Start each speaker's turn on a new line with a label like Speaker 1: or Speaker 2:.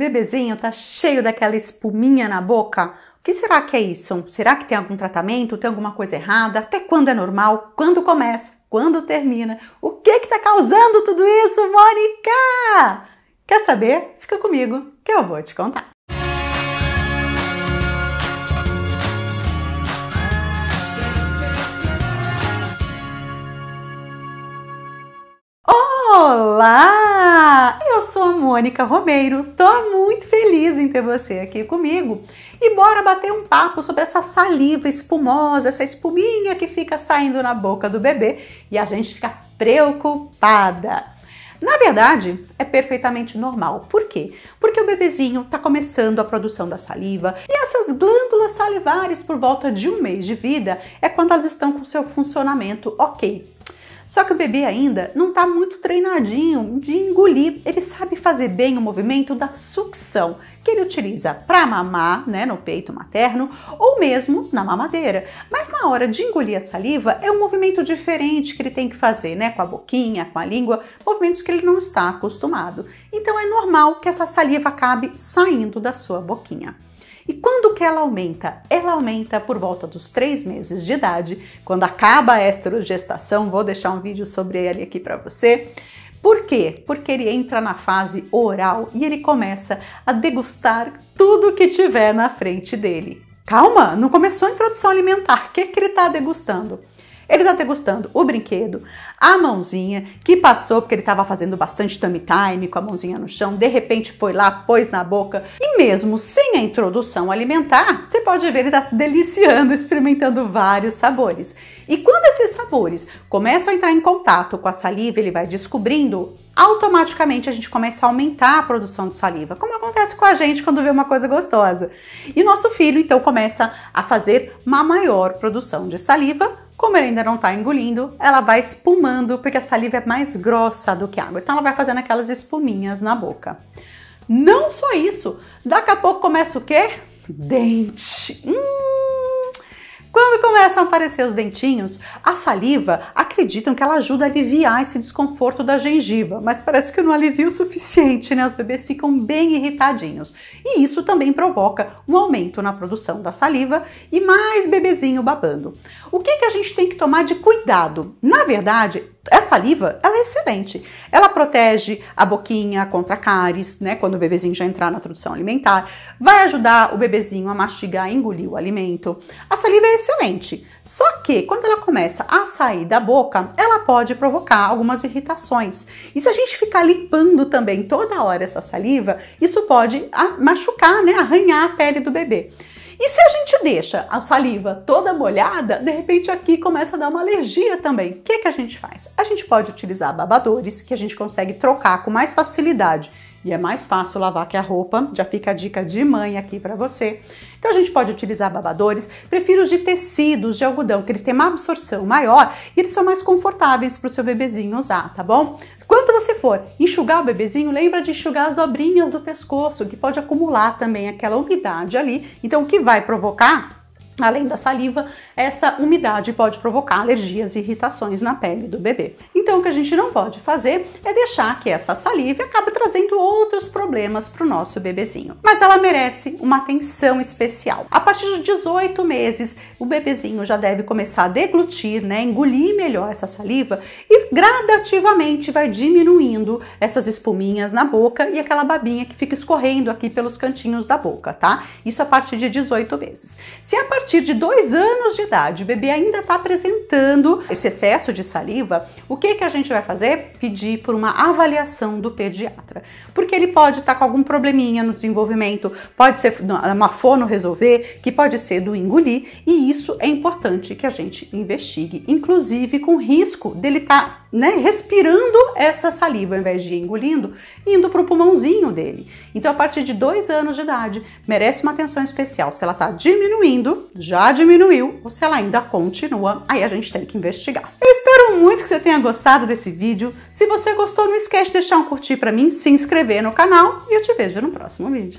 Speaker 1: bebezinho tá cheio daquela espuminha na boca. O que será que é isso? Será que tem algum tratamento? Tem alguma coisa errada? Até quando é normal? Quando começa? Quando termina? O que que tá causando tudo isso, Mônica? Quer saber? Fica comigo que eu vou te contar. Olá! Mônica Romeiro. Tô muito feliz em ter você aqui comigo e bora bater um papo sobre essa saliva espumosa, essa espuminha que fica saindo na boca do bebê e a gente fica preocupada. Na verdade, é perfeitamente normal. Por quê? Porque o bebezinho está começando a produção da saliva e essas glândulas salivares, por volta de um mês de vida, é quando elas estão com seu funcionamento ok. Só que o bebê ainda não está muito treinadinho de engolir. Ele sabe fazer bem o movimento da sucção, que ele utiliza para mamar, né, no peito materno, ou mesmo na mamadeira. Mas na hora de engolir a saliva, é um movimento diferente que ele tem que fazer, né, com a boquinha, com a língua, movimentos que ele não está acostumado. Então é normal que essa saliva acabe saindo da sua boquinha. E quando que ela aumenta? Ela aumenta por volta dos três meses de idade, quando acaba a esterogestação. Vou deixar um vídeo sobre ele aqui para você. Por quê? Porque ele entra na fase oral e ele começa a degustar tudo que tiver na frente dele. Calma, não começou a introdução alimentar. O que, que ele está degustando? Ele está degustando o brinquedo, a mãozinha que passou porque ele estava fazendo bastante tummy time com a mãozinha no chão, de repente foi lá, pôs na boca e mesmo sem a introdução alimentar, você pode ver ele está se deliciando, experimentando vários sabores. E quando esses sabores começam a entrar em contato com a saliva, ele vai descobrindo automaticamente a gente começa a aumentar a produção de saliva, como acontece com a gente quando vê uma coisa gostosa. E nosso filho então começa a fazer uma maior produção de saliva, como ela ainda não está engolindo, ela vai espumando, porque a saliva é mais grossa do que a água. Então ela vai fazendo aquelas espuminhas na boca. Não só isso, daqui a pouco começa o quê? Dente. Hum, quando começam a aparecer os dentinhos, a saliva acreditam que ela ajuda a aliviar esse desconforto da gengiva, mas parece que não alivia o suficiente, né? Os bebês ficam bem irritadinhos. E isso também provoca um aumento na produção da saliva e mais bebezinho babando. O que, que a gente tem que tomar de cuidado? Na verdade, a saliva ela é excelente. Ela protege a boquinha contra cáries, né? Quando o bebezinho já entrar na produção alimentar, vai ajudar o bebezinho a mastigar, engolir o alimento. A saliva é excelente. Só que quando ela começa a sair da boca, ela pode provocar algumas irritações. E se a gente ficar limpando também toda hora essa saliva, isso pode ah, machucar, né, arranhar a pele do bebê. E se a gente deixa a saliva toda molhada, de repente aqui começa a dar uma alergia também. O que, que a gente faz? A gente pode utilizar babadores, que a gente consegue trocar com mais facilidade e é mais fácil lavar que a roupa. Já fica a dica de mãe aqui para você. Então a gente pode utilizar babadores, prefiro os de tecidos de algodão, que eles têm uma absorção maior e eles são mais confortáveis para o seu bebezinho usar, tá bom? você for enxugar o bebezinho, lembra de enxugar as dobrinhas do pescoço, que pode acumular também aquela umidade ali. Então, o que vai provocar Além da saliva, essa umidade pode provocar alergias e irritações na pele do bebê. Então, o que a gente não pode fazer é deixar que essa saliva acabe trazendo outros problemas para o nosso bebezinho. Mas ela merece uma atenção especial. A partir de 18 meses, o bebezinho já deve começar a deglutir, né, engolir melhor essa saliva e gradativamente vai diminuindo essas espuminhas na boca e aquela babinha que fica escorrendo aqui pelos cantinhos da boca, tá? Isso a partir de 18 meses. Se a partir de 2 anos de idade o bebê ainda está apresentando esse excesso de saliva, o que, que a gente vai fazer? Pedir por uma avaliação do pediatra, porque ele pode estar tá com algum probleminha no desenvolvimento, pode ser uma fono resolver, que pode ser do engolir, e isso é importante que a gente investigue, inclusive com risco dele estar tá né, respirando essa saliva ao invés de engolindo, indo para o pulmãozinho dele. Então, a partir de dois anos de idade, merece uma atenção especial. Se ela está diminuindo, já diminuiu, ou se ela ainda continua, aí a gente tem que investigar. Eu espero muito que você tenha gostado desse vídeo. Se você gostou, não esquece de deixar um curtir para mim, se inscrever no canal e eu te vejo no próximo vídeo.